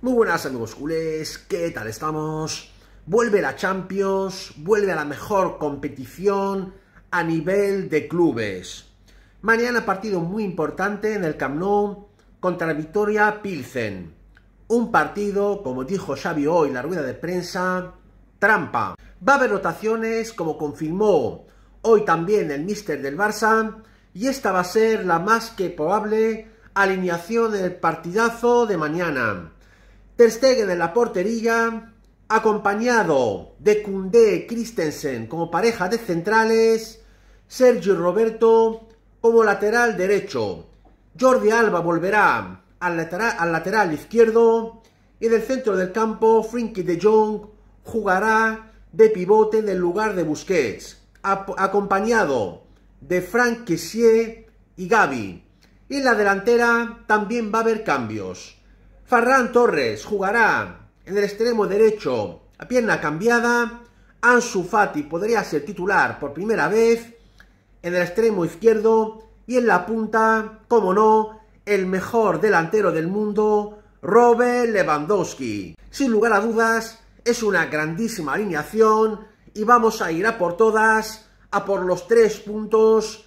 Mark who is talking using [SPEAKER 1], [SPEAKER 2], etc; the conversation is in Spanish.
[SPEAKER 1] Muy buenas amigos culés, ¿qué tal estamos? Vuelve la Champions, vuelve a la mejor competición a nivel de clubes. Mañana partido muy importante en el Camp Nou contra Victoria Pilsen. Un partido, como dijo Xavi hoy en la rueda de prensa, trampa. Va a haber rotaciones, como confirmó hoy también el míster del Barça, y esta va a ser la más que probable alineación del partidazo de mañana. Ter Stegen en la portería, acompañado de Kunde, Christensen como pareja de centrales, Sergio Roberto como lateral derecho. Jordi Alba volverá al lateral, izquierdo y del centro del campo Frinky de Jong jugará de pivote en el lugar de Busquets, acompañado de Frank Kessier y Gaby. Y en la delantera también va a haber cambios. Farran Torres jugará en el extremo derecho a pierna cambiada. Ansu Fati podría ser titular por primera vez en el extremo izquierdo y en la punta, como no, el mejor delantero del mundo, Robert Lewandowski. Sin lugar a dudas, es una grandísima alineación y vamos a ir a por todas, a por los tres puntos